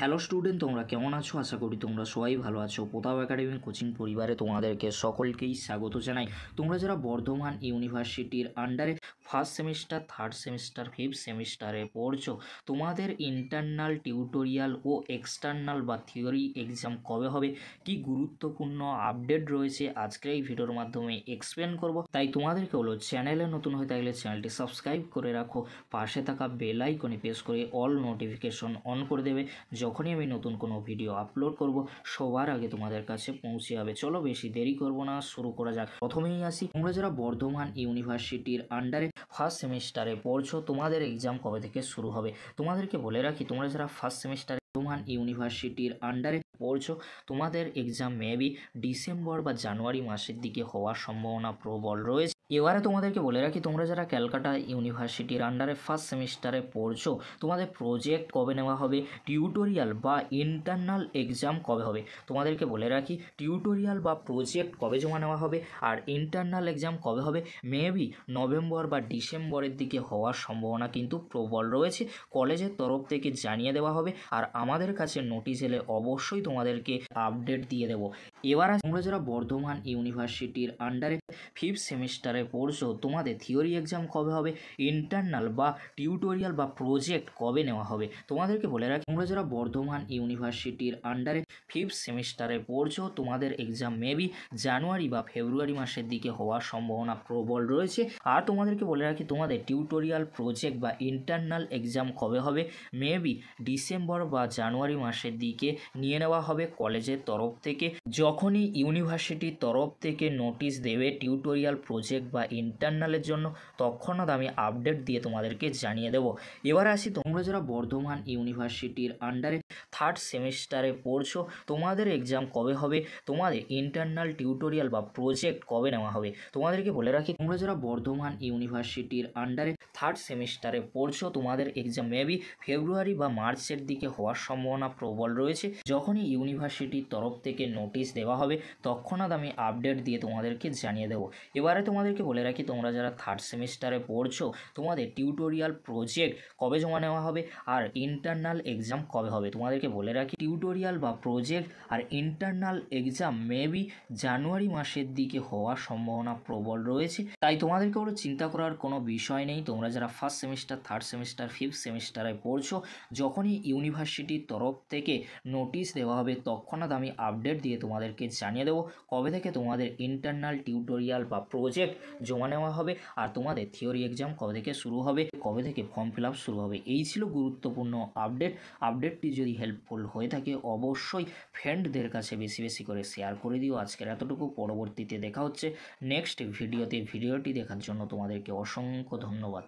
hello student তোমরা কেমন আছো আশা করি তোমরা সবাই ভালো আছো প্রতাপ একাডেমি কোচিং পরিবারে তোমাদেরকে সকলকেই স্বাগত জানাই তোমরা যারা বর্ধমান ইউনিভার্সিটির আন্ডারে first semester third semester fifth সেমিস্টারে পড়ছো তোমাদের ইন্টারনাল টিউটোরিয়াল ও এক্সটার্নাল বা থিওরি এক্সাম কবে হবে কি গুরুত্বপূর্ণ আপডেট রয়েছে আজকের এই ভিডিওর মাধ্যমে এক্সপ্লেন করব তাই তোমাদেরকে হলো চ্যানেলে নতুন হয়ে থাকলে চ্যানেলটি সাবস্ক্রাইব করে রাখো পাশে থাকা বেলাইকনে প্রেস করে অল নোটিফিকেশন অন করে দেবে যখনই আমি নতুন কোনো ভিডিও আপলোড করব সবার আগে তোমাদের কাছে পৌঁছে যাবে চলো বেশি দেরি করব না শুরু করা যাক প্রথমেই আসি তোমরা যারা বর্ধমান ইউনিভার্সিটির আন্ডারে ফার্স্ট সেমিস্টারে পড়ছো তোমাদের এক্সাম কবে থেকে শুরু হবে তোমাদেরকে বলে রাখি তোমরা যারা ফার্স্ট সেমিস্টারে বর্ধমান ইউনিভার্সিটির আন্ডারে পড়ছো তোমাদের এক্সাম মেবি ডিসেম্বর বা জানুয়ারি মাসের দিকে হওয়ার সম্ভাবনা প্রবল রয়েছে এবারে তোমাদেরকে বলে রাখি তোমরা যারা ক্যালকাটা ইউনিভার্সিটির আন্ডারে ফার্স্ট সেমিস্টারে পড়ছো তোমাদের প্রজেক্ট কবে নেওয়া হবে টিউটোরিয়াল বা ইন্টারনাল এক্সাম কবে হবে তোমাদেরকে বলে রাখি টিউটোরিয়াল বা প্রজেক্ট কবে জমা নেওয়া হবে আর ইন্টারনাল এক্সাম কবে হবে মেবি নভেম্বর বা ডিসেম্বরের দিকে হওয়ার সম্ভাবনা কিন্তু প্রবল রয়েছে কলেজের তরফ থেকে জানিয়ে দেওয়া হবে আর আমাদের কাছে নোটিশ এলে অবশ্যই তোমাদেরকে আপডেট দিয়ে দেবো এবার তোমরা যারা বর্ধমান ইউনিভার্সিটির আন্ডারে ফিফথ সেমিস্টার সেমিস্টারে পড়ছো তোমাদের থিওরি এক্সাম কবে হবে ইন্টারনাল বা টিউটোরিয়াল বা প্রজেক্ট কবে নেওয়া হবে তোমাদেরকে বলে রাখি তোমরা যারা বর্ধমান ইউনিভার্সিটির আন্ডারে ফিফথ সেমিস্টারে পড়ছো তোমাদের এক্সাম মেবি জানুয়ারি বা ফেব্রুয়ারি মাসের দিকে হওয়ার সম্ভাবনা প্রবল রয়েছে আর তোমাদেরকে বলে রাখি তোমাদের টিউটোরিয়াল প্রজেক্ট বা ইন্টারনাল এক্সাম কবে হবে মেবি ডিসেম্বর বা জানুয়ারি মাসের দিকে নিয়ে নেওয়া হবে কলেজের তরফ থেকে যখনই ইউনিভার্সিটির তরফ থেকে নোটিশ দেবে টিউটোরিয়াল প্রজেক্ট বা ইন্টারনালের জন্য তৎক্ষণাৎ আমি আপডেট দিয়ে তোমাদেরকে জানিয়ে দেবো এবার আসি তোমরা যারা বর্ধমান ইউনিভার্সিটির আন্ডারে থার্ড সেমিস্টারে পড়ছো তোমাদের এক্সাম কবে হবে তোমাদের ইন্টারনাল টিউটোরিয়াল বা প্রজেক্ট কবে নেওয়া হবে তোমাদেরকে বলে রাখি তোমরা যারা বর্ধমান ইউনিভার্সিটির আন্ডারে থার্ড সেমিস্টারে পড়ছো তোমাদের এক্সাম মেবি ফেব্রুয়ারি বা মার্চের দিকে হওয়ার সম্ভাবনা প্রবল রয়েছে যখনই ইউনিভার্সিটির তরফ থেকে নোটিশ দেওয়া হবে তৎক্ষণাৎ আমি আপডেট দিয়ে তোমাদেরকে জানিয়ে দেবো এবারে তোমাদের তোমাদেরকে বলে রাখি তোমরা যারা থার্ড সেমিস্টারে পড়ছো তোমাদের টিউটোরিয়াল প্রজেক্ট কবে জমা নেওয়া হবে আর ইন্টারনাল এক্সাম কবে হবে তোমাদেরকে বলে রাখি টিউটোরিয়াল বা প্রজেক্ট আর ইন্টারনাল এক্সাম মেবি জানুয়ারি মাসের দিকে হওয়ার সম্ভাবনা প্রবল রয়েছে তাই তোমাদেরকে বলে চিন্তা করার কোনো বিষয় নেই তোমরা যারা first semester third semester fifth সেমিস্টারে পড়ছো যখনই ইউনিভার্সিটির তরফ থেকে নোটিশ দেওয়া হবে তৎক্ষণাৎ আমি আপডেট দিয়ে তোমাদেরকে জানিয়ে দেবো কবে থেকে তোমাদের ইন্টারনাল টিউটোরিয়াল বা প্রজেক্ট জমা নেওয়া হবে আর তোমাদের থিওরি এক্সাম কবে থেকে শুরু হবে কবে থেকে ফর্ম ফিল শুরু হবে এই ছিল গুরুত্বপূর্ণ আপডেট আপডেটটি যদি হেল্পফুল হয়ে থাকে অবশ্যই ফ্রেন্ডদের কাছে বেশি বেশি করে শেয়ার করে দিও আজকের এতটুকু পরবর্তীতে দেখা হচ্ছে নেক্সট ভিডিওতে ভিডিওটি দেখার জন্য তোমাদেরকে অসংখ্য ধন্যবাদ